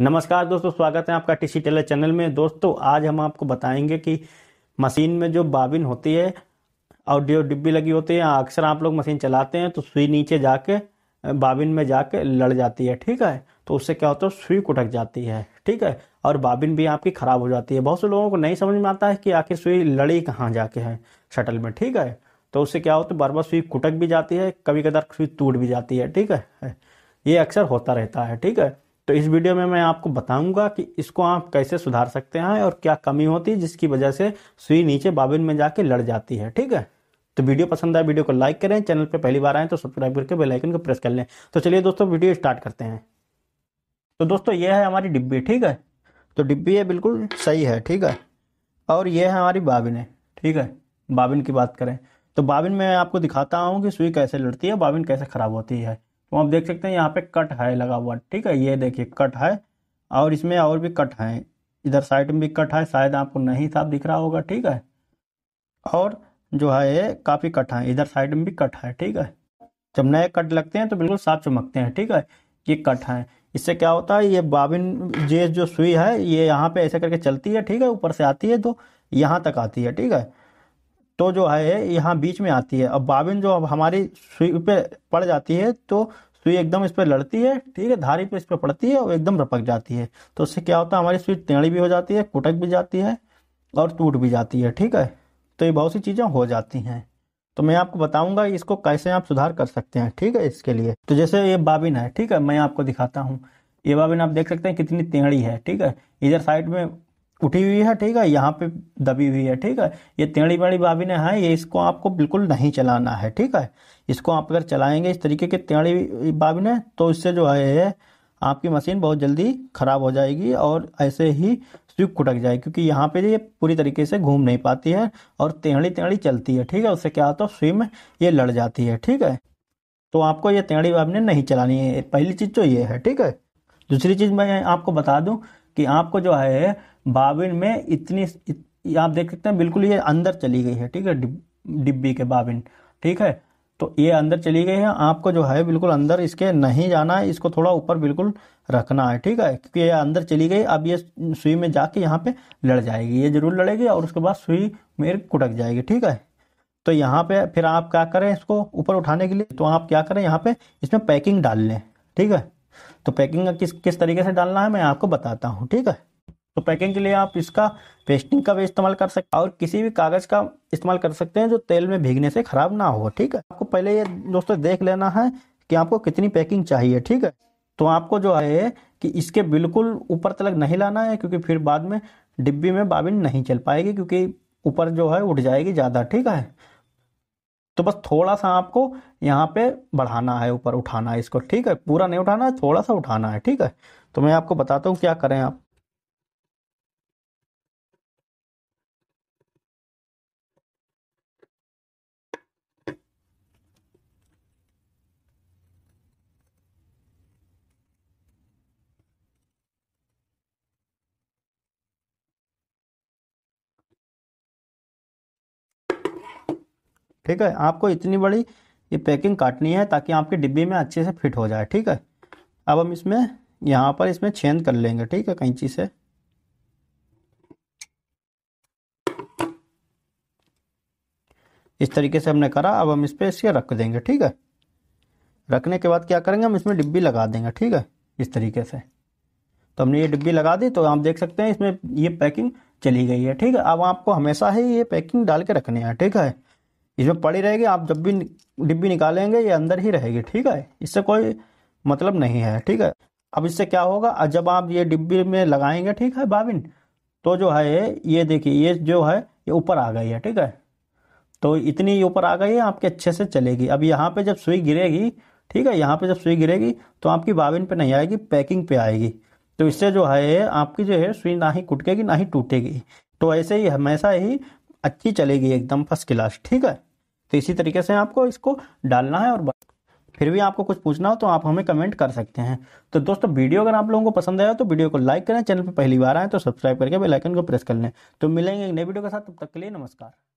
नमस्कार दोस्तों स्वागत है आपका टीसी टेलर चैनल में दोस्तों आज हम आपको बताएंगे कि मशीन में जो बाबिन होती है और जो डिब्बी लगी होती है अक्सर आप लोग मशीन चलाते हैं तो सुई नीचे जाके बाबिन में जाके लड़ जाती है ठीक है तो उससे क्या होता है सुई कुटक जाती है ठीक है और बाबिन भी आपकी ख़राब हो जाती है बहुत से लोगों को नहीं समझ में आता है कि आखिर सुई लड़ी कहाँ जाके है शटल में ठीक है तो उससे क्या होता है बार बार सुई कुटक भी जाती है कभी कदार सुई टूट भी जाती है ठीक है ये अक्सर होता रहता है ठीक है तो इस वीडियो में मैं आपको बताऊंगा कि इसको आप कैसे सुधार सकते हैं और क्या कमी होती है जिसकी वजह से सुई नीचे बाबिन में जाके लड़ जाती है ठीक है तो वीडियो पसंद आए वीडियो को लाइक करें चैनल पर पहली बार आए तो सब्सक्राइब करके बेल आइकन को प्रेस कर लें तो चलिए दोस्तों वीडियो स्टार्ट करते हैं तो दोस्तों यह है हमारी डिब्बी ठीक है तो डिब्बी ये बिल्कुल सही है ठीक है और यह है हमारी बाबिन है ठीक है बाबिन की बात करें तो बाबिन में आपको दिखाता हूँ कि सुई कैसे लड़ती है बाबिन कैसे ख़राब होती है तो आप देख सकते हैं यहाँ पे कट है लगा हुआ ठीक है ये देखिए कट है और इसमें और भी कट है इधर साइड में भी कट है शायद आपको नहीं साफ दिख रहा होगा ठीक है और जो है ये काफ़ी कट है इधर साइड में भी कट है ठीक है जब नए कट लगते हैं तो बिल्कुल साफ चमकते हैं ठीक है ये कट है इससे क्या होता है ये बाबिन ये जो सुई है ये यहाँ पे ऐसे करके चलती है ठीक है ऊपर से आती है तो यहाँ तक आती है ठीक है तो जो है यहाँ बीच में आती है अब बाबिन जो अब हमारी सुई पे पड़ जाती है तो सुई एकदम इस पर लड़ती है ठीक है धारी पे इस पर पड़ती है और एकदम रपक जाती है तो उससे क्या होता है हमारी सुई टेढ़ी भी हो जाती है कुटक भी जाती है और टूट भी जाती है ठीक है तो ये बहुत सी चीज़ें हो जाती हैं तो मैं आपको बताऊंगा इसको कैसे आप सुधार कर सकते हैं ठीक है इसके लिए तो जैसे ये बाबिन है ठीक है मैं आपको दिखाता हूँ ये बाबिन आप देख सकते हैं कितनी टेढ़ी है ठीक है इधर साइड में उठी हुई है ठीक है यहाँ पे दबी हुई है ठीक है ये टेढ़ी बेड़ी बाबिने है हाँ, ये इसको आपको बिल्कुल नहीं चलाना है ठीक है इसको आप अगर चलाएंगे इस तरीके के टेढ़ी बाबिने तो इससे जो है आपकी मशीन बहुत जल्दी ख़राब हो जाएगी और ऐसे ही स्विप कुटक जाएगी क्योंकि यहाँ पे ये पूरी तरीके से घूम नहीं पाती है और टेढ़ी टेढ़ी चलती है ठीक है उससे क्या होता है स्विम ये लड़ जाती है ठीक है तो आपको ये टेढ़ी बाबिने नहीं चलानी है पहली चीज़ तो ये है ठीक है दूसरी चीज़ मैं आपको बता दूँ कि आपको जो है बाबिन में इतनी इत, आप देख सकते हैं बिल्कुल ये अंदर चली गई है ठीक है डिब्बी के बाबिन ठीक है तो ये अंदर चली गई है आपको जो है बिल्कुल अंदर इसके नहीं जाना है इसको थोड़ा ऊपर बिल्कुल रखना है ठीक है क्योंकि ये अंदर चली गई अब ये सुई में जाके यहाँ पे लड़ जाएगी ये जरूर लड़ेगी और उसके बाद सुई मेरे कुटक जाएगी ठीक है तो यहाँ पे फिर आप क्या करें इसको ऊपर उठाने के लिए तो आप क्या करें यहाँ पे इसमें पैकिंग डाल लें ठीक है तो पैकिंग का किस किस तरीके से डालना है मैं आपको बताता हूँ ठीक है तो पैकिंग के लिए आप इसका पेस्टिंग का भी इस्तेमाल कर सकते हैं और किसी भी कागज़ का इस्तेमाल कर सकते हैं जो तेल में भीगने से ख़राब ना हो ठीक है आपको पहले ये दोस्तों देख लेना है कि आपको कितनी पैकिंग चाहिए ठीक है तो आपको जो है कि इसके बिल्कुल ऊपर तलक नहीं लाना है क्योंकि फिर बाद में डिब्बी में बाबिन नहीं चल पाएगी क्योंकि ऊपर जो है उठ जाएगी ज़्यादा ठीक है तो बस थोड़ा सा आपको यहाँ पे बढ़ाना है ऊपर उठाना है इसको ठीक है पूरा नहीं उठाना है थोड़ा सा उठाना है ठीक है तो मैं आपको बताता हूँ क्या करें आप ठीक है आपको इतनी बड़ी ये पैकिंग काटनी है ताकि आपके डिब्बे में अच्छे से फिट हो जाए ठीक है अब हम इसमें यहाँ पर इसमें छेद कर लेंगे ठीक है कैंची से इस तरीके से हमने करा अब हम इस पर इसे रख देंगे ठीक है रखने के बाद क्या करेंगे हम इसमें डिब्बी लगा देंगे ठीक है इस तरीके से तो हमने ये डिब्बी लगा दी तो आप देख सकते हैं इसमें ये पैकिंग चली गई है ठीक है अब आपको हमेशा ही ये पैकिंग डाल के रखनी है ठीक है इसमें पड़ी रहेगी आप जब भी डिब्बी निकालेंगे ये अंदर ही रहेगी ठीक है इससे कोई मतलब नहीं है ठीक है अब इससे क्या होगा जब आप ये डिब्बी में लगाएंगे ठीक है बाबिन तो जो है ये देखिए ये जो है ये ऊपर आ गई है ठीक है तो इतनी ऊपर आ गई है आपके अच्छे से चलेगी अब यहाँ पे जब सुई गिरेगी ठीक है यहाँ पे जब सुई गिरेगी तो आपकी बाबिन पे नहीं आएगी पैकिंग पे आएगी तो इससे जो है आपकी जो है सुई ना ही कुटकेगी ना ही टूटेगी तो ऐसे ही हमेशा ही अच्छी चलेगी एकदम फर्स्ट क्लास ठीक है तो इसी तरीके से आपको इसको डालना है और फिर भी आपको कुछ पूछना हो तो आप हमें कमेंट कर सकते हैं तो दोस्तों वीडियो अगर आप लोगों को पसंद आया तो वीडियो को लाइक करें चैनल पर पहली बार आए तो सब्सक्राइब करके बेल आइकन को प्रेस कर लें तो मिलेंगे एक नए वीडियो के साथ तब तक के लिए नमस्कार